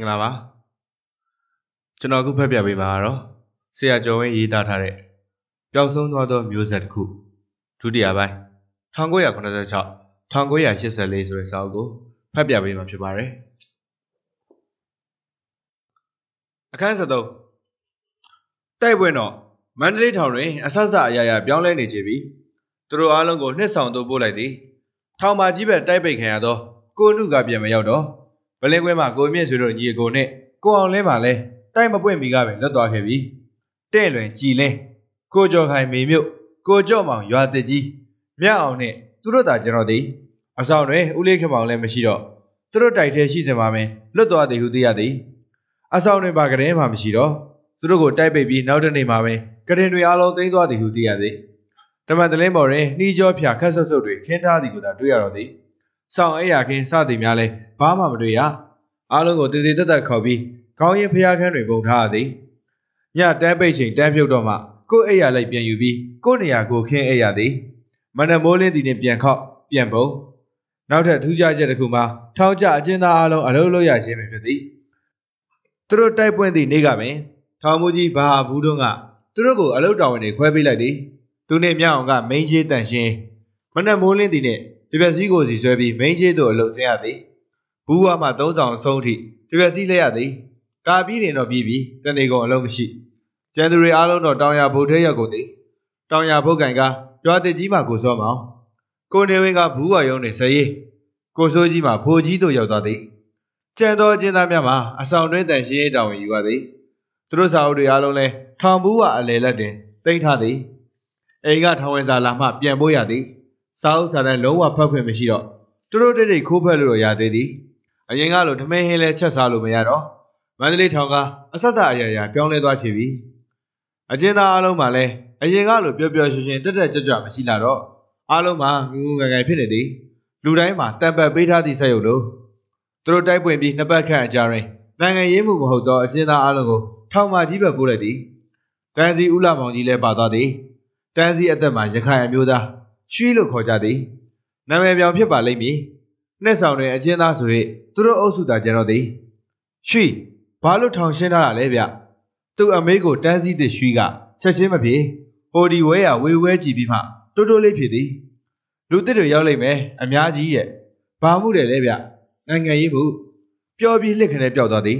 မင်္ဂလာပါကျွန်တော်အခုဖတ်ပြပေးမှာကတော့ဆရာကျော်ဝင်းရေးသားထားတဲ့ပျောက်ဆုံးသွားသောမျိုးဆက်တစ်ခုဒုတိယပိုင်း1986 1984ဆိုတဲ့စာအုပ်ကိုဖတ်ပြပေးမှာဖြစ်ပါတယ်အခန်း73တိုက်ပွဲတော့မန္တလေးထောင်တွင်အဆက်ဆက်အရာရာပြောင်းလဲနေကြပြီသူတို့အားလုံးကိုနှစ်ဆောင်သို့ပို့လိုက်သည် ထောင်ပါကြီးဘက်တိုက်ပိတ်ခံရသော ကိုနုကပြန်မရောက်တော့ဗလဲခွဲမှာကိုမြင့်ဆွေတို့ညီအကိုနဲ့ကိုအောင်လဲပါလဲတိုက်မပွင့်မီကပဲလွတ်သွားခဲ့ပြီတဲ့လွင်ကြည်လင်းကိုကျော်ခိုင်မေမြို့ကိုကျော့မောင်ရွာတကြီးမြတ်အောင်နဲ့သူတို့သာကျွန်တော်သည်အဆောင်တွင်ဦးလေးခမောင်လည်းမရှိတော့သူတို့တိုက်ထဲရှိစင်ပါမယ်လွတ်သွားသည်ဟုသိရသည်အဆောင်တွင်ပါကရင်မှမရှိတော့သူတို့ကိုတိုက်ပိတ်ပြီးနောက်တနေ့မှာပဲကရင်တွေအလုံးသိမ်းသွားသည်ဟုသိရသည်တမန်တလင်းပေါ်တွင်နှီးကြောဖျာခက်ဆဆုပ်တွေခင်းထားသည်ကိုသာတွေ့ရတော့သည်ဆောင်အိယာခင်းစသည်များလည်းဘာမှမတွေ့ရအားလုံးကိုတည်တည်တတ်တတ်ခေါ်ပြီးကောင်းရင်ဖျားခန်းတွင်ပုံထားသည်ညတန်းပိတ်ချိန်တန်းဖြုတ်တော့မှကို့အိယာလိုက်ပြန်ယူပြီးကို့နေရာကိုခင်းအိယာသည် မန္တမိုးလင်းသည်နှင့်ပြန်ခောက်ပြန်ပုံနောက်ထပ်ထူးခြားချက်တစ်ခုမှာထောင်ကျအကျဉ်းသားအလုံးအလုံးလို့ရခြင်းပဲဖြစ်သည်သူတို့တိုက်ပွင့်သည့်နေ့ကပင် ထောင်မူကြီးဘာဘူးတို့ကသူတို့ကိုအလုတော်ဝင်တွေခွဲပေးလိုက်သည်သူနှင့်မြောက်အောင်ကမင်းကြီးတန်ရှင်မနက်မိုးလင်းသည်နှင့်ဒီပျက်စီးကိုစီဆွဲပြီးမင်းကြီးတို့အလုဆင်းရသည်ဘူးဝမှသုံးဆောင်ဆုံးထိတပြက်စီးလဲရသည်ကာပြီးတင်တော့ပြီးပြီတနေကုန်အလုံးမရှိကျန်သူတွေအားလုံးတော့တောင်ရဘုတ်ထဲရောက်ကုန်သည်တောင်ရဘုတ်ကန်ကရွာတကြီးမှကိုစောမောင်ကိုနေဝင်းကဘူးဝရုံးနဲ့ဇရေးကိုစိုးကြီးမှဖိုးကြီးတို့ရောက်သွားသည်ကျန်သောအကျဉ်းသားများမှာအဆောင်တွင်းတန်ရှင်းရေးတာဝန်ယူရသည်သူတို့စာအုပ်တွေအားလုံးလဲထောင်ဘူးဝအလေလက်တွင်တင်ထားသည်အိမ်ကထောင်ဝင်စာလာမှပြန်ပို့ရသည်စာအုပ်စာတမ်းလုံးဝဖတ်ခွင့်မရှိတော့သူတို့တိတ်တိတ်ခိုးဖက်လို့ရသေးသည်အရင်ကလိုထမင်းဟင်းလဲချက်စားလို့မရတော့မန္တလေးထောင်ကအဆက်သာအရာရာပြောင်းလဲသွားချေပြီအကျဉ်းသားအလုံးမှာလဲအရင်ကလိုပျော်ပျော်ရွှင်ရွှင်တက်တက်ကြွကြွမရှိလာတော့အလုံးမှာငူငူငိုင်ငိုင်ဖြစ်နေသည်လူတိုင်းမှာတံပတ်ပေးထားသည့်ဆက်ရုပ်လိုသူတို့တိုက်ပွင့်ပြီးနှစ်ပတ်ခန့်အကြာတွင်နိုင်ငံရေးမှုမဟုတ်သောအကျဉ်းသားအလုံးကိုထောင်မှကြီးပဲပို့လိုက်သည်တန်စီဥလာမောင်ကြီးလည်းပါသွားသည်တန်စီအသက်မှာရခိုင်အမျိုးသားရွှီလို့ခေါ်ကြသည်နာမည်ပြောင်ဖြစ်ပါလိမ့်မည်နှက်ဆောင်တဲ့အချင်းသားဆို၍သူတို့အုပ်စုသားကျွန်တော်သည်ရွှီဘာလို့ထောင်ရှင်းထားတာလဲဗျသူ့အမေကိုတန်းစီသည့်ရွှီကချက်ချင်းမပြေဟိုဒီဝဲရဝေဝဲကြည့်ပြီးမှတိုးတိုးလေးဖြစ်သည်လူသစ်တွေရောက်လိမ့်မယ်အများကြီးရဲ့ဘာမှုတယ်လဲဗျနိုင်ငံရေးမှုပျော်ပြီးလက်ခနဲပျောက်သွားသည်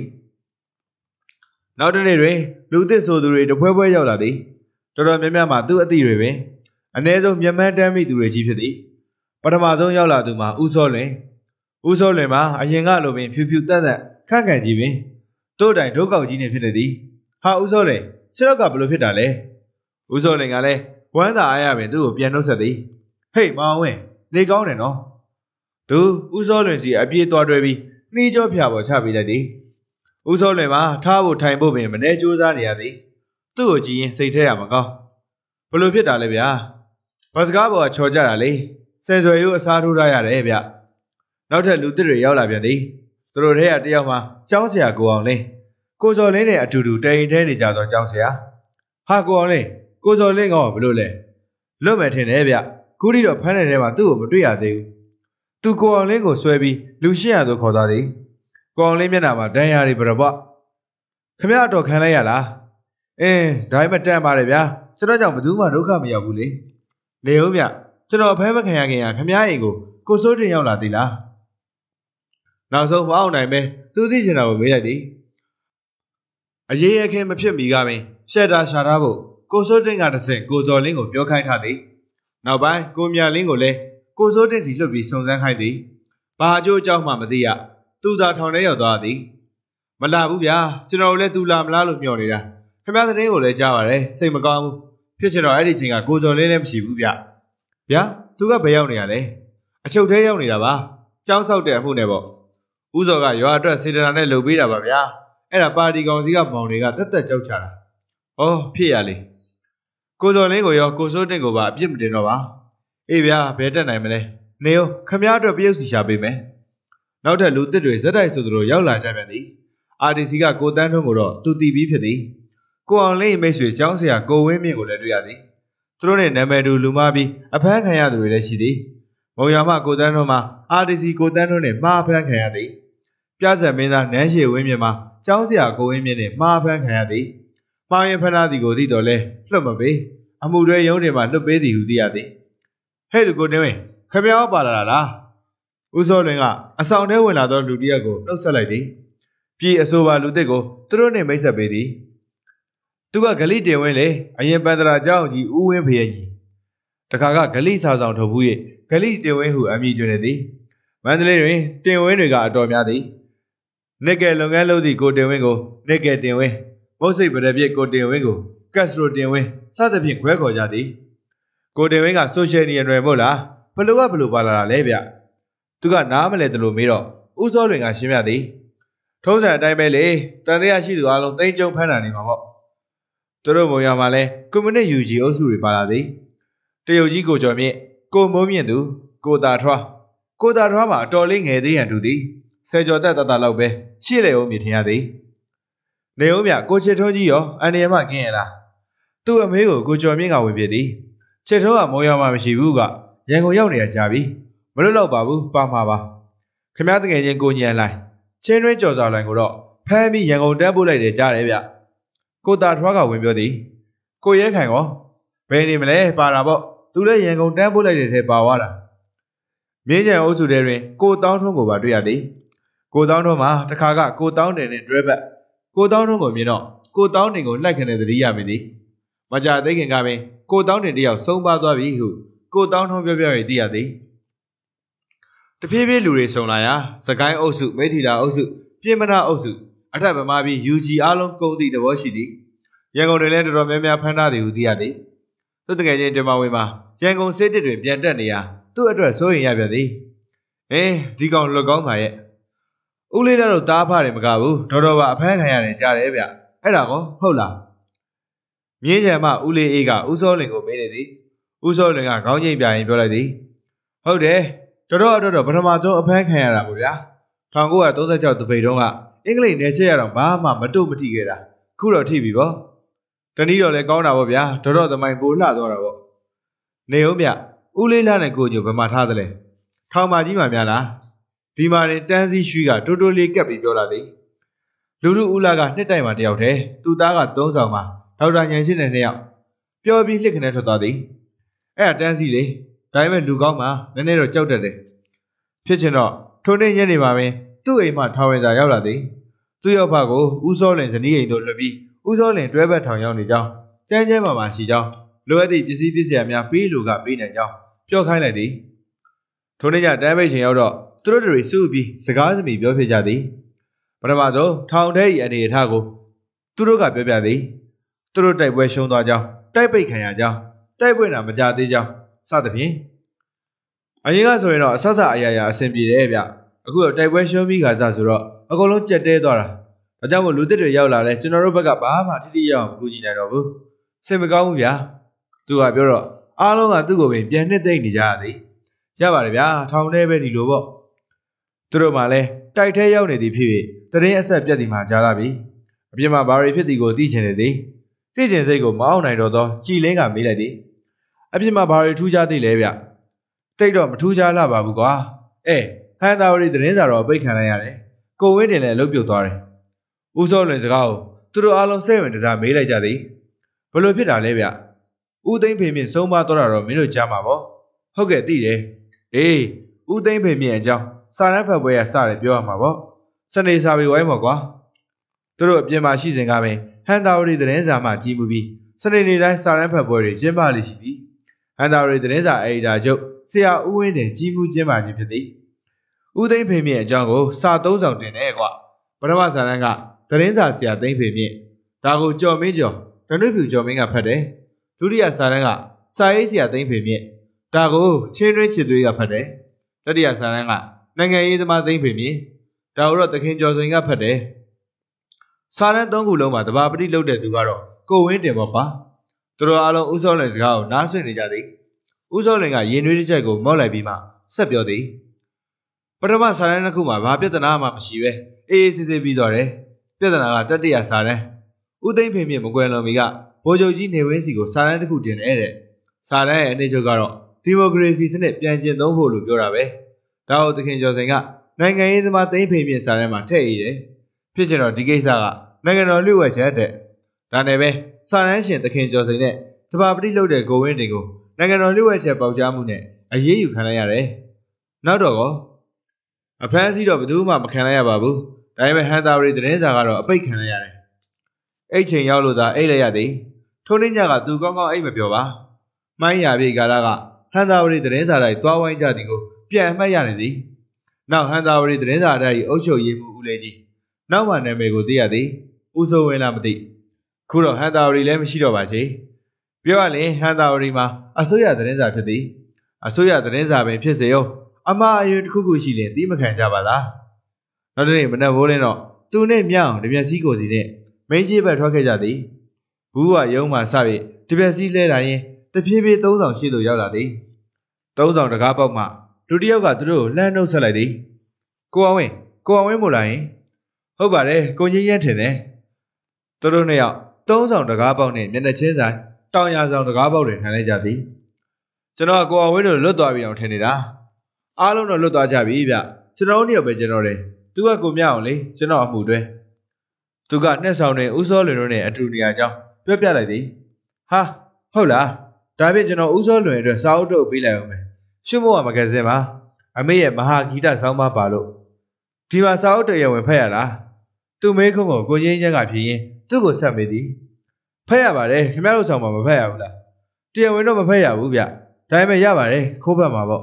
နောက်တစ်နေ့တွင်လူသစ်ဆိုသူတွေတပွဲပွဲရောက်လာသည်တော်တော်များများမှသူ့အသည့်တွေပင်အ ਨੇ ဆုံးမျက်မှန်းတမ်းမိသူတွေကြီးဖြစ်သည်ပထမဆုံးရောက်လာသူမှာဦးစောလွင်ဦးစိုးလွင်မှာအရင်ကလိုပင်ဖြူဖြူတက်တက်ခန့်ခန့်ကြီးပင်တို့တိုင်ဒုက္ခကြီးနေဖြစ်နေသည်ဟာဦးစိုးလွင်ခြေတော့ကဘလို့ဖြစ်တာလဲဦးစိုးလွင်ကလည်းဝမ်းသာအားရပင်သူ့ကိုပြန်နှုတ်ဆက်သည်ဟေ့မောင်ဝင်းနေကောင်းတယ်နော်သူဦးစိုးလွင်စီအပြေးသွားတွဲပြီးနှီးကြောဖျာပေါ်ချပေးလိုက်သည်ဦးစိုးလွင်မှာထားဖို့ထိုင်ဖို့ပင်မနေစူးစမ်းနေရသည်သူ့ကိုကြည့်ရင်စိတ်ထဲရမကောင်းဘလို့ဖြစ်တာလဲဗျာဘတ်စကားပေါ်ကချော်ကြတာလေစင်စွယ်ရိုးအစားထိုးရရတယ်ဗျနောက်ထပ်လူသစ်တွေရောက်လာပြန်သည်သူတို့ထဲကတယောက်မှာကျောင်းဆရာကိုအောင်လင်းကိုစော်လင်းနဲ့အတူတူတိုင်ထဲနေကြသောကျောင်းဆရာဟာကိုအောင်လင်းကိုစော်လင်းကဘလို့လဲလွတ်မယ်ထင်တယ်ဗျခုထိတော့ဖမ်းနေထဲမှာသူ့ကိုမတွေ့ရသေးဘူးသူကိုအောင်လင်းကိုဆွဲပြီးလူရှင်းရသို့ခေါ်သွားသည်ကိုအောင်လင်းမျက်နှာမှာဒဏ်ရာတွေပြပခမရတော့ခံလိုက်ရလားအင်းဒါမှမတန်ပါလေဗျာကျွန်တော်ကြောင့်ဘယ်သူမှဒုက္ခမရောက်ဘူးလေနေဦးဗျကျွန်တော်အဖမ်းမခံရခင်ကခမရအိမ်ကိုကိုစိုးတင်ရောက်လာသေးလားနောက်ဆုံးမအောင်နိုင်ပဲသူသိချင်တာကိုမေးလိုက်သည်အရေးရခင်မဖြစ်မီကပင်ရှက်တာရှာတာဖို့ကိုစိုးတင့်ကတဆင့်ကိုစော်လင်းကိုပြောခိုင်းထားသည်နောက်ပိုင်းကိုမြလင်းကိုလည်းကိုစိုးတင့်စီလွတ်ပြီးစုံစမ်းခိုင်းသည်ဘာအကျိုးအကြောင်းမှမသိရသူသာထောင်ထဲရောက်သွားသည်မလာဘူးဗျာကျွန်တော်လည်းသူလာမလားလို့မျှော်နေတာခင်ဗျားသတင်းကိုလည်းကြားပါရယ်စိတ်မကောင်းဘူးဖြစ်ချင်တော့အဲ့ဒီချိန်ကကိုစော်လင်းလည်းမရှိဘူးဗျဗျာသူကဘယ်ရောက်နေရလဲအချုပ်ထဲရောက်နေတာပါចောင်းဆောက်တဲ့အမှုနဲ့ပေါ့ဥဇော်ကရွာအတွက်စေတနာနဲ့လှုပ်ပေးတာပါဗျာအဲ့ဒါပါတီကောင်စီကမောင်တွေကတက်တက်ကြောက်ချတာဟောဖြစ်ရလေကိုစော်လင်းကိုရောကိုစိုးတင်ကိုပါအပြစ်မတင်တော့ပါအေးဗျာဘယ်တက်နိုင်မလဲနေရောခမည်းတော်ပြည့်စုံရှာပေးမယ်နောက်ထပ်လူသစ်တွေဇက်တိုက်ဆိုသူတို့ရောက်လာကြပြန်သည် RDC ကကိုတန်းထွန်းကိုတော့သူတီပြီးဖြစ်သည်ကိုအောင်လင်းမိတ်ဆွေကျောင်းဆရာကိုဝင်းမြင့်ကိုလည်းတွေ့ရသည်သူတို့နဲ့နာမည်တူလူမပြီးအဖမ်းခံရသူတွေလည်းရှိသည်မုံရွာမှကိုတန်းထွန်းမှာ RDC ကိုတန်းထွန်းနဲ့မှားအဖမ်းခံရသည်ပြဇံမင်းသားနန်းရှည်ဝင်းမြင့်မှာကျောင်းဆရာကိုဝင်းမြင့်နဲ့မှားဖမ်းခံရသည်မှားရင်ဖမ်းထားသည်ကိုသိတော်လဲလွတ်မပေးအမှုတွေရုံးတွေမှာလွတ်ပေးသည်ဟုသိရသည်ဟဲ့လူကိုနေဝင်ခမရောပါလာလားဦးစောလွင်ကအဆောင်ထဲဝင်လာသော လူတစ်ယောက်ကိုနှုတ်ဆက်လိုက်သည်ပြည်အဆိုပါလူသစ်ကိုသူတို့နှင့်မိတ်ဆက်ပေးသည်သူကဂလိတင်ဝင်းလေအရင်ပန္တရာเจ้าကြီးဦးဝင်းဖရဲ့ကြီးတခါကဂလိစာဆောင်ထုတ်ဘူး၍ဂလိတင်ဝင်းဟုအမည်ကျွနေသည်မန္တလေးတွင် တင်ဝင်းတွေက အတော်များသည်နေကယ်လုပ်ငန်းလုပ်သည့်ကိုတင်ဝင်းကိုနေကယ်တင်ဝင်းမုတ်စိတ်ပရပြစ်ကိုတင်ဝင်းကိုကက်စရိုတင်ဝင်းစသဖြင့်ခွဲခေါ်ကြသည်ကိုတင်ဝင်းကဆိုရှယ်နီရယ်မို့လားဘလို့ကဘလို့ပါလာတာလဲဗျသူကနားမလဲတယ်လို့မေးတော့ဦးစောလွင်ကရှင်းပြသည်ထုံးစံအတိုင်းပဲလေတန်တရားရှိသူအားလုံးတိမ့်ကျုံဖမ်းတာနေမှာပေါ့သူတို့မုံရမှာလဲကွန်မြူနစ်ယူဂျီအုပ်စုတွေပါလာသည်တရုတ်ကြီးကိုကျော်မြင့်ကိုမိုးမြင့်သူကိုတာထွားကိုတာထွားမှာအတော်လေးငယ်သေးရန်တူသည်ဆယ်ကျော်သက်တတလောက်ပဲရှေ့လေဦးမြင်ထင်ရသည်နေဦးမြကိုချစ်ထွန်းကြီးရော အန်ဒီယမကင်းရလားသူ့အမေကိုကိုကျော်မြင့်ကဝင်ပြသည်ချစ်ထွန်းကမုံရမှမရှိဘူးကရန်ကုန်ရောက်နေရကြပြီမလွတ်တော့ပါဘူးပါမှာပါခမည်းတငယ်ချင်းကိုညံလိုက်ချင်းတွင်းကြော်စာလိုင်းကိုတော့ဖမ်းပြီးရန်ကုန်တန်းပို့လိုက်တယ်ကြားတယ်ဗျကိုတာထွားကဝင်ပြောသည် ကိုရဲခိုင်ကဘယ်နေမလဲပါတာပေါ့သူလည်းရန်ကုန်တန်းပို့လိုက်တယ်ထဲပါသွားတာမြင်းကြံအုပ်စုထဲတွင် ကိုတောင်းထွန်းကိုပါတွေ့ရသည်ကိုတောင်းတော့မှာတခါကကိုတောင်းတယ်နဲ့တွဲဘက်ကိုတောင်းတော့ကိုမြင်တော့ကိုတောင်းတယ်ကိုလိုက်ခနဲ့သတိရမည်သည်မကြသိခင်ကပင်ကိုတောင်းတယ်တယောက်ဆုံးပါသွားပြီဟုကိုတောင်းထုံးပြောပြ၍သိရသည်တဖြည်းဖြည်းလူတွေစုံလာရာစကိုင်းအုပ်စုမိထီလာအုပ်စုပြင်မနာအုပ်စုအထက်ဗမာပြည် UG အားလုံးကုန်သည့်သဘောရှိသည်ရန်ကုန်တွင်လည်းတော်တော်များများဖမ်းထားသည်ဟုသိရသည်သူတကယ်ချင်းတင်မဝင်မှာရန်ကုန်စစ်တပ်တွင် ပြန်တက်နေရာသူ့အတွက်စိုးရိမ်ရပြန်သည်အင်းဒီကောင်လွတ်ကောင်းပါရဲ့။ဦးလေးလည်းတော့တားဖတယ်မကဘူး။ဒေါ်တော်ပါအဖမ်းခံရတယ်ကြားတယ်ဗျ။အဲ့ဒါကောဟုတ်လား။မြင်းချံမဦးလေးအေးကဦးစောလင်ကိုမေးနေသည်။ဦးစောလင်ကခေါင်းချိန်ပြရင်ပြောလိုက်သည်။ဟုတ်တယ်။ဒေါ်တော်တော်တော်ပထမဆုံးအဖမ်းခံရတာပေါ့ဗျာ။1936တပိတ်တုန်းကအင်္ဂလိပ်နယ်ချဲ့ရတော့ဘာမှမတုတ်မတိခဲ့တာ။ခုတော့ထိပြီပေါ့။တနည်းတော့လည်းကောင်းတာပေါ့ဗျာ။ဒေါ်တော်သမိုင်းပိုလှသွားတာပေါ့။နေဦးမြ။ဦးလေးလာနဲ့ကိုညိုဘယ်မှာထားသလဲ။ထောင်ပါကြီးမှာများလားဒီမှာတင်တန်းစီရွှီကတိုးတိုးလေးကပ်ပြီးပြောလာသည်လူလူဦးလာကနှစ်တိုင်မှတယောက်တည်းသူ့သားကသုံးဆောင်မှာဒေါက်တာညံရှင်းတဲ့နှစ်ယောက်ပြောပြီးလှစ်ခနဲထွက်သွားသည်အဲ့ဒါတန်းစီလေဒါပေမဲ့လူကောင်းမှနည်းနည်းတော့ကြောက်တတ်တယ်ဖြစ်ချင်တော့ထိုနေ့ညနေမှာပင်သူ့အိမ်မှထောင်ဝင်စာရောက်လာသည်သူ့ယောက်ဖကိုဦးစောလင်ဇနီးအိမ်သို့လွှတ်ပြီးဦးစောလင်တွဲဘက်ထောင်ရောက်နေကြောင်းစမ်းချဲမှာမှာရှိကြောင်းလိုအပ်သည့်ပစ္စည်းပစ္စည်းများပေးလူကပေးနိုင်ကြောင်းပြောခိုင်းလိုက်သည်ထိုနေ့ညတန်းပိတ်ချိန်ရောက်တော့သူတို့တွေစုပြီးစကားစမိပြောဖြစ်ကြသည်ပထမဆုံးထောင်ထဲ၏အနေအထားကို သူတို့ကပြောပြသည်သူတို့တိုက်ပွဲရှုံးသွားကြောင်းတိုက်ပိတ်ခံရကြောင်းတိုက်ပွဲနာမကြသေးကြောင်းစသဖြင့်အရင်ကဆိုရင်တော့အဆက်ဆက်အရာရာအဆင်ပြေတယ်ဗျအခုတော့တိုက်ပွဲရှုံးပြီးခါစားဆိုတော့အကုန်လုံးကြက်တဲသွားတာဒါကြောင့်မို့လူသစ်တွေရောက်လာလဲကျွန်တော်တို့ဘက်ကဘာမှထိထိရောက်အောင်ကူညီနိုင်တော့ဘူးစိတ်မကောင်းဘူးဗျာသူကပြောတော့အားလုံးကသူ့ကိုပင်ပြန်နှစ်သိမ့်နေကြရသည်ရပါတယ်ဗျာထောင်ထဲပဲဒီလိုပေါ့သူတို့မှလည်းတိုက်ထဲရောက်နေသည်ဖြစ်၍တရင်အဆက်ပြက်သည်မှကြားလာပြီအပြင်မှာဘာတွေဖြစ်သည်ကိုသိချင်နေသည်သိချင်စိတ်ကိုမအောင်နိုင်တော့သောကြည်လင်းကမေးလိုက်သည်အပြင်မှာဘာတွေထူးခြားသေးလဲဗျတိတ်တော့မထူးခြားလာပါဘူးကွာအဲဟန်သာဝတီသတင်းစာတော့ပိတ်ခံလိုက်ရတယ်ကိုဝင်းတင်လည်းအလုပ်ပြုတ်သွားတယ်ဦးစောလွင်စကားကိုသူတို့အားလုံးစိတ်ဝင်တစားမေးလိုက်ကြသည်ဘလို့ဖြစ်တာလဲဗျဦးသိန်းဖေမြင့်ဆုံးမသွားတာတော့မင်းတို့ကြားမှာပေါ့ဟုတ်ကဲ့သိတယ်အေးဦးသိန်းဖေမြင့်အကြောင်းစာရန်ဖက်ပွဲရစတယ်ပြောရမှာပေါ့စနေစာပေဝိုင်းပေါ့ကွာသူတို့အပြင်မှာရှိစဉ်ကပင်ဟန်တာဝရီသတင်းစာမှကြီးမှုပြီးစနေနေ့တိုင်းစာရန်ဖက်ပွဲတွေကျင်းပလေရှိသည်ဟန်တာဝရီသတင်းစာအယ်ဒီတာချုပ်ဆရာဦးဝင်းတင်ကြီးမှုကျင်းပခြင်းဖြစ်သည်ဦးသိန်းဖေမြင့်အကြောင်းကိုစာသုံးဆောင်တင်တယ်ကွာပထမစာရန်ကသတင်းစာဆရာသိန်းဖေမြင့်ဒါကိုကြော်မင်းကျော်တနွေဖြူကျော်မင်းကဖတ်တယ်ဒုတိယစာရန်ကစာရေးဆရာသိန်းဖေမြင့်ဒါကိုချင်းတွင်းချစ်သွေးကဖတ်တယ်တတိယစာရန်ကနိုင်ငံရေးသမားသိမ့်ဖေမြင်ဒါတို့တော့သခင်ကျော်စိန်ကဖတ်တယ်စာရန်သုံးခုလုံးမှာတဘာပတိလုတ်တဲ့သူကတော့ကိုဝင်းတင်ပေါ့ပါသူတို့အားလုံးဥစောလင်စကားကိုနားဆွင့်နေကြသည်ဥစောလင်ကရင်နွေးတစ်ချက်ကိုမော့လိုက်ပြီးမှဆက်ပြောသည်ပထမစာရန်တစ်ခုမှာဘာပြဿနာမှမရှိပဲအေးအေးဆေးဆေးပြီးတော့တယ်ပြဿနာကတတိယစာရန်ဥသိမ့်ဖေမြင့်မကွယ်လွန်မီကဗိုလ်ချုပ်ကြီးနေဝင်းစီကိုစာရန်တစ်ခုတင်တယ်တဲ့စာရန်ရဲ့အနေချုပ်ကတော့ဒီမိုကရေစီစနစ်ပြန်ကျင့်သုံးဖို့လို့ပြောတာပဲ။ဒါကိုသခင်ကျော်စင်ကနိုင်ငံရေးသမားသိမ့်ဖေမြင့်စာထဲမှာထည့်ရေးတယ်ဖြစ်ချင်တော့ဒီကိစ္စကနိုင်ငံတော်လူ့ဝက်ချက်တဲ့ဒါနဲ့ပဲစာရန်ရှင်သခင်ကျော်စင်နဲ့တဘာပတိလုပ်တဲ့ကိုဝင်းတင်ကိုနိုင်ငံတော်လူ့ဝက်ချက်ပေါက်ကြားမှုနဲ့အရေးယူခံလိုက်ရတယ်နောက်တော့ကောအဖမ်းဆီးတော့ဘယ်သူမှမခံလိုက်ရပါဘူးဒါပေမဲ့ဟန်တာရီသတင်းစာကတော့အပိတ်ခံလိုက်ရတယ်ိတ်ချိန်ရောက်လို့သာအိတ်လိုက်ရသည်ထိုနေ့ညကသူကောင်းကောင်းအိတ်မပြောပါမိုင်းရပြေကာလာကဟန်သာဝရီသတင်းစာလိုက်သွားဝိုင်းကြသည်ကိုပြန်အမှတ်ရနေသည်နောက်ဟန်သာဝရီသတင်းစာအတိုင်းအုပ်ချုပ်ရေးမှူးဦးလေးကြီးနောက်မှနာမည်ကိုသိရသည်ဦးစိုးဝင်းလားမသိခုတော့ဟန်သာဝရီလည်းမရှိတော့ပါချေပြောရရင်ဟန်သာဝရီမှာအစိုးရသတင်းစာဖြစ်သည်အစိုးရသတင်းစာပင်ဖြစ်စေရောအမှားအယွင်းတစ်ခုခုရှိရင်တီးမခံကြပါလားနောက်တစ်နေ့မနက်ဘိုးလင်းတော့သူနဲ့မြောင်တပြက်စီကိုစီနဲ့မင်းကြီးဘက်ထွက်ခဲ့ကြသည်ဘူးဝရုံးမှစ၍တပြက်စီလဲလာရင်တဖြည်းဖြည်းသုံးဆောင်ရှိသို့ရောက်လာသည်သုံးဆောင်တကားပေါက်မှဒုတိယောက်ကသူတို့ကိုလှမ်းနှုတ်ဆက်လိုက်သည်ကိုအောင်ဝင်းကိုအောင်ဝင်းမို့လားယင်ဟုတ်ပါတယ်ကိုကြီးရက်ထင်တယ်သူတို့နှစ်ယောက်သုံးဆောင်တကားပေါက်နဲ့မျက်နှာချင်းဆိုင်တောင်ရဆောင်တကားပေါက်တွေထိုင်လိုက်ကြသည်ကျွန်တော်ကကိုအောင်ဝင်းတို့လွတ်သွားပြီအောင်ထင်နေတာအားလုံးတော့လွတ်သွားကြပြီဗျကျွန်တော်တို့ယောက်ပဲကျွန်တော်တယ်သူကကိုမြအောင်လေကျွန်တော်အမှုတွဲသူကနှက်ဆောင်နဲ့ဦးစောလွင်တို့နဲ့အတူနေရာကြောင်းပြောပြလိုက်သည်ဟာဟုတ်လားဒါဖြင့်ကျွန်တော်ဦးစောလွင်အတွက်စာအုပ်ထုတ်ပေးလိုက်အောင်မယ်ရွှေမောကမဂဇင်းပါအမေရဲ့မဟာဂီတဆောင်းပါပါလို့ဒီမှာစာအုပ်တရားဝင်ဖတ်ရလားသူ့မိခုံးကိုကိုငင်းချက်ကဖြစ်ရင်သူ့ကိုဆက်မေးသည်ဖတ်ရပါတယ်ခင်ဗျားတို့ဆောင်မှာမဖတ်ရဘူးလားတရားဝင်တော့မဖတ်ရဘူးဗျဒါပေမဲ့ရပါတယ်ခိုးဖတ်မှာပေါ့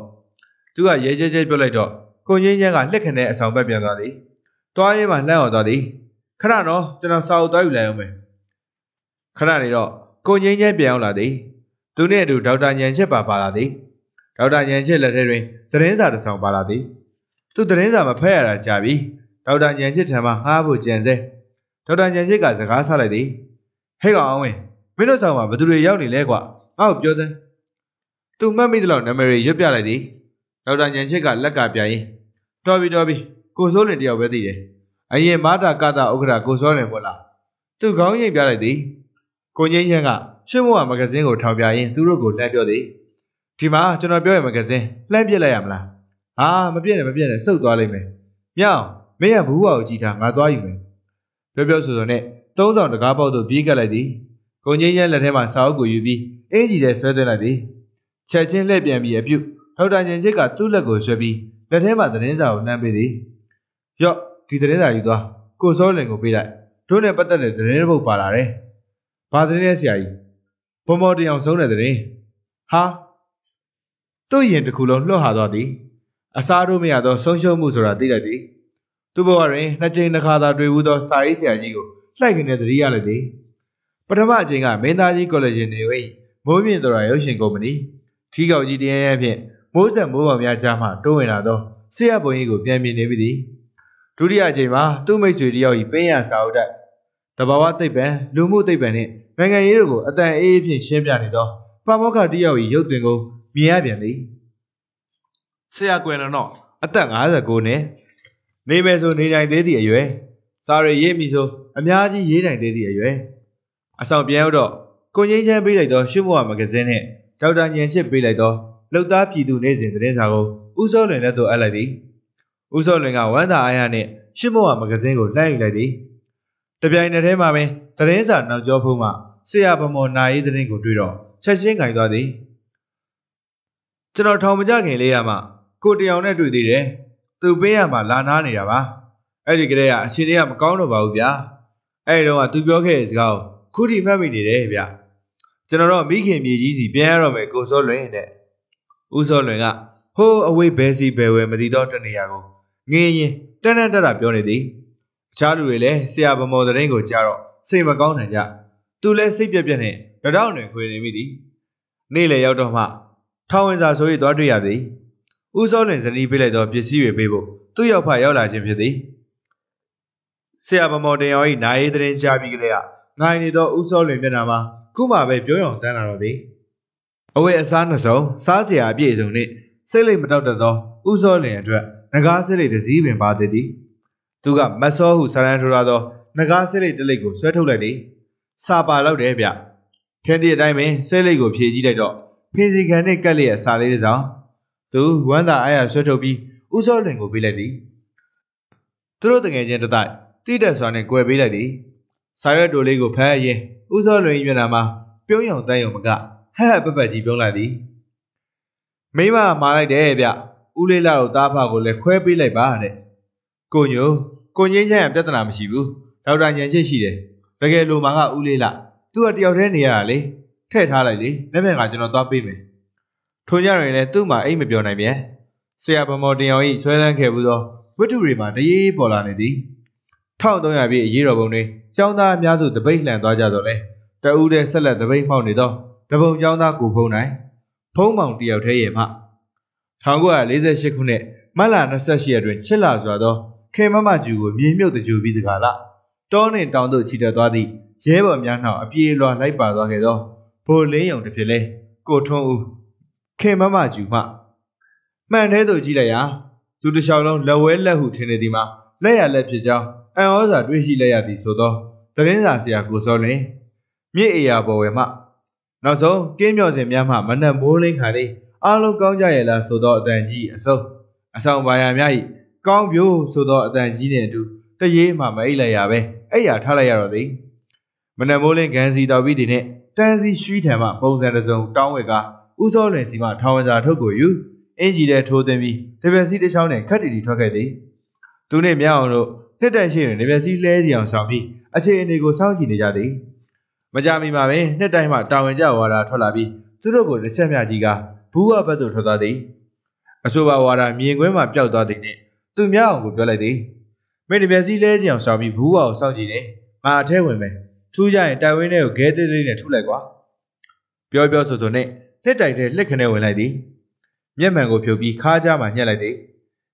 သူကရဲကြဲကြဲပြောလိုက်တော့ကိုငင်းချက်ကလက်ခနဲအဆောင်ဘက်ပြန်သွားသည်တွားရဲမှလှမ်းအောင်သွားသည်ခဏနော်ကျွန်တော်စာအုပ်တွားယူလိုက်အောင်မယ်ခဏနေတော့ကိုငင်းချက်ပြန်အောင်လာသည်သူနဲ့အတူဒေါက်တာညံချက်ပါပါလာသည်ဒေါက်တာရန်ချစ်လက်ထက်တွင်သတင်းစာတစ်စောင်ပါလာသည် သူသတင်းစာမဖတ်ရတာကြာပြီဒေါက်တာရန်ချစ်ထံမှငှားဖို့ကြံစဲဒေါက်တာရန်ချစ်ကစကားဆလိုက်သည်ဟဲ့ကောင်အောင်ဝင်မင်းတို့ဆောင်မှာဘသူတွေရောက်နေလဲကွာငါ့ကိုပြောစမ်းသူမှတ်မိသလောက်နံပါတ်တွေရွတ်ပြလိုက်သည်ဒေါက်တာညံချစ်ကလက်ကပြရင်တော်ပြီတော်ပြီ ကိုစိုးလင်တယောက်ပဲသိတယ်အရင်မာတာကတာဥက္ကရာကိုစိုးလင်ပေါ့လားသူခေါင်းရိပ်ပြလိုက်သည်ကိုငိမ့်ချန်းကရှင်းမဝမဂဇင်းကိုထောင်ပြရင်သူတို့ကိုလှမ်းပြောသည်ဒီမှာကျွန်တော်ပြောရမဂဇင်းလှမ်းပြစ်လိုက်ရမလားဟာမပြစ်နဲ့မပြစ်နဲ့စုပ်သွားလိမ့်မယ်မြောင်မင်းကဘူးဝါကိုကြည်ထားငါသွားယူမယ်ပြောပြောဆိုဆိုနဲ့သုံးဆောင်တကားပေါက်သို့ပြေးကပ်လိုက်သည်ကုံချင်းရဲ့လက်ထဲမှာစာအုပ်ကိုယူပြီးအင်းကြီးထဲဆွဲသွင်းလိုက်သည်ချက်ချင်းလှည့်ပြန်ပြီးအပြုတ်ထောက်တန်ချင်ချစ်ကသူ့လက်ကိုဆွဲပြီးလက်ထဲမှာသတင်းစာကိုနှမ်းပေးသည်ရော့ဒီသတင်းစာယူသွားကိုစောလင်ကိုပေးလိုက်တို့နဲ့ပတ်သက်တဲ့သတင်းတစ်ပုဒ်ပါလာတယ်ဘာသတင်းလဲဆရာကြီးဘုံမော်တယောင်ဆုံးတဲ့သတင်းဟာသူ့ရင်တစ်ခုလုံးလွတ်ဟာသွားသည်အစားတို့မရသောဆုံးရှုံးမှုဆိုတာသိလိုက်သည်သူ့ဘဝတွင်နှစ်ကြိမ်တစ်ခါသာတွေ့ဘူးသောစာရေးဆရာကြီးကိုလှိုက်ကနေသတိရလိုက်သည်ပထမအကြိမ်ကမင်းသားကြီးကော်လေဂျင်နေ၏မိုးမြင့်တော်ရုပ်ရှင်ကုမ္ပဏီထီးကောက်ကြီးတရရဲဖြင့်မိုးဆက်မိုးပေါင်များကြားမှတိုးဝင်လာသောဆရာဘုံကြီးကိုပြန်မြင်နေပြီသည်ဒုတိယအကြိမ်မှာသူ့မိတ်ဆွေတယောက်၏ပင်းရစာအုပ်တိုက်တဘာဝသိပ္ပံလူမှုသိပ္ပံနှင့်နိုင်ငံရေးတို့ကိုအတန်အေးအေးဖြင့်ရှင်းပြနေသောပမောက္ခတယောက်၏ရုပ်သွင်ကိုမြင်ရပြန်လေဆရာကွယ်တော့အသက်59နဲ့နေမယ်ဆိုနေနိုင်သေးသည့်အရွယ်စာရရေးမိဆိုအများကြီးရေးနိုင်သေးသည့်အရွယ်အဆောင်ပြန်ရောက်တော့ကိုငိမ့်ချမ်းပေးလိုက်သောရှုမောမဂဇင်းနဲ့ဒေါက်တာညံချစ်ပေးလိုက်သောလောက်သားပြည်သူနေစဉ်သတင်းစာကိုဦးစောလွင်လက်သို့အပ်လိုက်သည်ဦးစောလွင်ကဝမ်းသာအားရနှင့်ရှုမောမဂဇင်းကိုလှမ်းယူလိုက်သည်တပြိုင်တည်းမှာပင်သတင်းစာနောက်ကျောဖုံးမှဆရာဗမောနာရေးသတင်းကိုတွေ့တော့ချက်ချင်းခြင်သွားသည်ကျွန်တော်ထောင်မကြခင်လေးရမှကိုတယောင်နဲ့တွေ့သေးတယ်သူပေးရမှလာနားနေတာပါအဲ့ဒီကလေးကအချင်းလေးကမကောင်းတော့ပါဘူးဗျာအဲ့ဒီတော့ကသူပြောခဲ့တဲ့စကားကိုခုထိမှတ်မိနေတယ်ဗျာကျွန်တော်တော့မိခင်မြေကြီးစီပြန်ရတော့မယ်ကိုစောလွင်တဲ့ဦးစောလွင်ကဟိုးအဝေးဘဲစီဘဲဝဲမသိတော့တနေရာကိုငင်းရင်တန်းတန်းတတာပြောနေသည်အခြားလူတွေလည်းဆရာဗမော်တဲ့ရင်ကိုကြားတော့စိတ်မကောင်းနိုင်ကြသူလည်းစိတ်ပြက်ပြက်နဲ့တရောင်းတွင်ခွေနေမိသည်နေ့လယ်ရောက်တော့မှထောင်ဝင်စာဆို၍သွားတွေ့ရသည်ဦးစောလင်ဇနီးပေးလိုက်သောပစ္စည်းတွေပေးဖို့သူ့ရောက်ဖရောက်လာခြင်းဖြစ်သည်ဆရာဗမော်တင်ရော၏နိုင်ရေးသတင်းကြားပြီးကလေးကနိုင်နေသောဦးစောလင်မျက်နှာမှာခုမှပဲပြောရောင်တန်းလာတော့သည်အဝတ်အစားနှစုံစားစရာအပြည့်အစုံနှင့်စိတ်လိမ်မတောက်တသောဦးစောလင်အတွက်ငကားစိတ်လိမ်တစ်စီးပင်ပါသည်သည်သူကမဆောဟုဆရန်ထူရာသောငကားစိတ်လိမ်တစ်လိမ်ကိုဆွဲထုတ်လိုက်သည်စာပါလောက်တယ်ဗျထင်းသည့်အတိုင်းပင်စိတ်လိမ်ကိုဖြည့်ကြည့်လိုက်တော့ဖေစီခံနဲ့ကက်လျက်စာလေးတစ်စောင်သူဝမ်းသာအားရဆွဲထုတ်ပြီးဦးစောလွင်ကိုပေးလိုက်သည်သူတို့တငယ်ချင်းတစ်တိုက်တိတက်စွာနဲ့ကြွယ်ပေးလိုက်သည်စာရွက်တိုလေးကိုဖမ်းအရင်ဦးစောလွင်မျက်နှာမှာပြုံးယောင်တန်းယောင်မကဟဟပပကြီးပြုံးလိုက်သည်မိမမာလိုက်တယ်ဗျဦးလေးလာတို့တားဖကိုလည်းခွဲပေးလိုက်ပါတဲ့ကိုညိုကိုငင်းချမ်းကပြဿနာမရှိဘူးဒေါက်တာညံချစ်ရှိတယ်တကယ်လို့မာကဦးလေးလာသူကတယောက်တည်းနေရတာလေထည့်ထားလိုက်လေလက်ဖက်ကကျွန်တော်သွားပေးမယ်ထို့ကြရင်လည်းသူ့မှာအိတ်မပြောနိုင်ပြန်ဆရာဗမော်တင်အောင်ဤဆွဲလန်းခဲ့ဘူးသောဝတ္ထုတွေမှာတရေပေါ်လာနေသည်1300ပြည့်အရေးတော်ပုံတွင်ကျောင်းသားအများစုတပိတ်လှန်သွားကြတော့လဲတအူးတဲ့ဆက်လက်တပိတ်မှောက်နေသောတပုံကျောင်းသားကိုဖုံနိုင်ဖုံးမောင်တယောက်တည်းရဲ့မှ1948ခုနှစ်မတ်လ28ရက်တွင်ချစ်လာစွာသောခေမမကျူကိုမြေမြုပ်တကြူပြီးတကားလားတောနှင့်တောင်သို့ခြိတက်သွားသည့်ရဲဘော်များနှောင်အပြေးလွှာလိုက်ပါသွားခဲ့သောဗိုလ်လင်းယုံတဖြစ်လဲကိုထွန်းဦးခင်မမကျူမှမှန်တဲ့သူကြည့်လိုက်ရာသူတစ်လျှောက်လုံးလက်ဝဲလက်ဟုထင်နေသည်မှာလက်ရလက်ဖြစ်ကြောင်းအံ့ဩစွာတွေးရှိလိုက်ရသည်ဆိုသောသတင်းစာဆရာကိုစောလင်းမြစ်အေယာပေါ်ဝယ်မှနောက်ဆုံးကင်းမြော်စင်များမှမနှံမိုးလင်းခါလေးအားလုံးကောင်းကြရဲ့လားဆိုသောအတန်ကြီးအစုံအဆောင်ပါရများ၏ကောင်းပြို့ဆိုသောအတန်ကြီးနှင့်အတူတရေမှမအိပ်လိုက်ရပဲအဲ့ရထားလိုက်ရတော့သည်မနှံမိုးလင်းကန်စီတော်ပြီးသည်နှင့်တန်းစီရှိထံမှပုံစံတစ်စုံတောင်းဝက်ကဥစောလွင်စီမှထောင်ဝင်စာထုတ်ကိုယူအင်ကြီးတဲ့ထိုးသွင်းပြီးတပြက်စီတစ်ချောင်းနဲ့ခက်တီတီထွက်ခဲ့သည်သူနှင့်မြောက်အောင်တို့နှစ်တန်ရှိတဲ့တပြက်စီလဲစီအောင်ဆောင်ပြီးအခြေအနေကိုစောင့်ကြည့်နေကြသည် မကြမီမှာပင်နှစ်တိုင်းမှတာဝန်ကျဝါဒထွက်လာပြီးသူတို့ကိုတစ်ချက်မြကြီးကဘူးဝဘက်သို့ထွက်သွားသည်အဆိုပါဝါဒမြင်ကွင်းမှာပျောက်သွားသည်နှင့်သူမြောက်အောင်ကိုပြောလိုက်သည်မင်းတပြက်စီလဲစီအောင်ဆောင်ပြီးဘူးဝကိုစောင့်ကြည့်တယ်ငါအထဲဝင်မယ်ထူးကြရင်တိုင်ဝင်းထဲကိုခဲသေးသေးနဲ့ထုလိုက်ကွာပြောပြောဆိုဆိုနဲ့လက်တိုက်တဲ့လက်ခနဲ့ဝင်လိုက်သည်မျက်မှန်ကိုဖြုတ်ပြီးခါးကြားမှာညှက်လိုက်သည်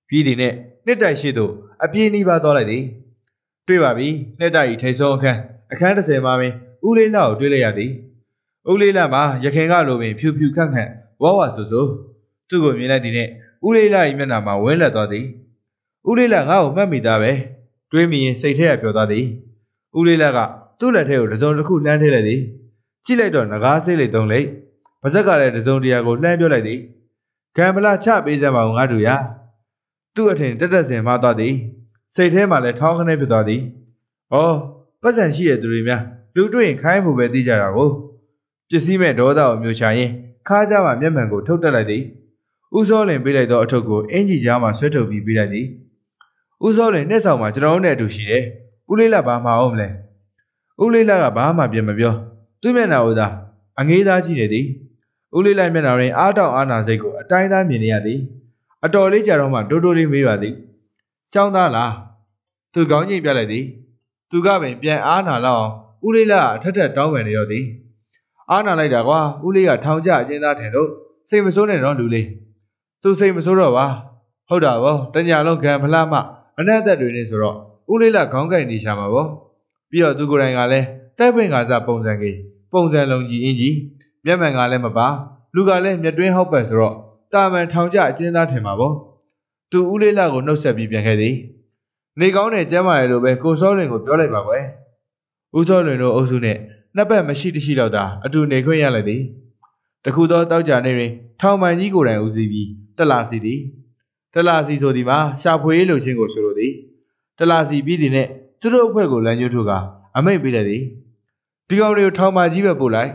ပြီးသည်နဲ့နှစ်တိုက်ရှိသူအပြင်းနှီးပါသွားလိုက်သည်တွေ့ပါပြီနှစ်တိုက်ဤထိတ်ဆုံးအခန်းအခန်း30မှာပင်ဦးလေးလောက်ကိုတွေ့လိုက်ရသည်ဦးလေးလောက်မှာရခင်ကလိုပင် ဖြူဖြူခန့်ခန့်ဝါဝဆူဆူသူ့ကိုမြင်လိုက်သည်နဲ့ဦးလေးလောက်၏မျက်နှာမှာဝင်းလက်သွားသည်ဦးလေးလောက်ငါ့ကိုမှတ်မိသားပဲတွေးမိရင်စိတ်ထဲကပျော်သွားသည်ဦးလေးလောက်ကသူ့လက်ထဲကိုတစုံတစ်ခုလှမ်းထည့်လိုက်သည်ကြည့်လိုက်တော့ငကားစိတ်လိတ်သုံးလိတ်ပါဇက်ကလည်းတစုံတရာကိုလှမ်းပြောလိုက်သည်ကံပလာချပေးစမ်းပါဦးငါတို့ရသူ့အထင်တက်တက်စင်မှသွားသည်စိတ်ထဲမှာလည်းထောင်းခနဲ့ဖြစ်သွားသည်အော်ပတ်စံရှိတဲ့သူတွေများလူတွေ့ရင်ခိုင်းဖို့ပဲသိကြတာကိုပစ္စည်းမဲ့ဒေါသကိုမျိုးချရင်ခါးကြမှာမျက်မှန်ကိုထုတ်တက်လိုက်သည်ဥစောလင်ပေးလိုက်သောအထုပ်ကိုအင်ကြီးကြားမှာဆွဲထုတ်ပြီးပေးလိုက်သည်ဥစောလင်နှက်ဆောင်မှာကျွန်တော်တို့နဲ့အတူရှိတယ်ဦးလေးလဘာမှအောင်မလဲဦးလေးလိုက်ကဘာမှပြန်မပြောသူ့မျက်နှာကိုသာအငေးသားကြည့်နေသည်ဦးလေးလိုက်မျက်နှာတွင်အားတောင့်အားနာစိတ်ကိုအတိုင်းသားမြင်နေရသည်အတော်လေးကြာတော့မှတိုးတိုးလေးမေးပါသည်။ကြောင်းသားလား။သူကောင်းကြီးပြလိုက်သည်။သူကပင်ပြန်အားနာလောက်အောင်ဦးလေးလာအထက်ထက်တောင်းပန်နေတော့သည်။အားနာလိုက်တာကွာဦးလေးကထောင်ကျအချင်းသားထင်တော့စိတ်မဆိုးနဲ့တော့လူလေး။သူစိတ်မဆိုးတော့ပါ။ဟုတ်တာဗော။တညာလုံးကံဖလားမအနက်သက်တွေနေဆိုတော့ဦးလေးလာခေါင်းကိုက်နေရှာမှာဗောပြီးတော့သူကိုယ်တိုင်ကလည်းတိုက်ပွင့်ကစားပုံစံကြီးပုံစံလုံးကြီးအင်ကြီးမျက်မှန်ကလည်းမပါလူကလည်းမျက်တွင်းဟောက်ပတ်ဆိုတော့တာမန်ထောင်ကျအကျဉ်းသားထင်ပါဗောသူဦးလေးလကိုနှုတ်ဆက်ပြီးပြန်ခဲ့သည်နေကောင်းတဲ့ကျမ်းမာရလို့ပဲကိုစောလွင်ကိုပြောလိုက်ပါကွယ်ဦးစောလွင်တို့အုပ်စုနဲ့နှစ်ပတ်မရှိတရှိတော့တာအတူနေခွင့်ရလိုက်သည်တခုသောတောက်ကြနေတွင်ထောင်ပန်ကြီးကိုယ်တိုင်ဦးစီးပြီးတလာစီသည်တလာစီဆိုသည်မှာရှာဖွေရေးလုံချင်းကိုဆိုလိုသည်တလာစီပြီးသည်နဲ့သူတို့အဖွဲ့ကိုလမ်းညွှန်းထုတ်ကအမိန့်ပေးလိုက်သည်ဒီကောင်တွေကိုထောင်ပါကြီးပဲပို့လိုက်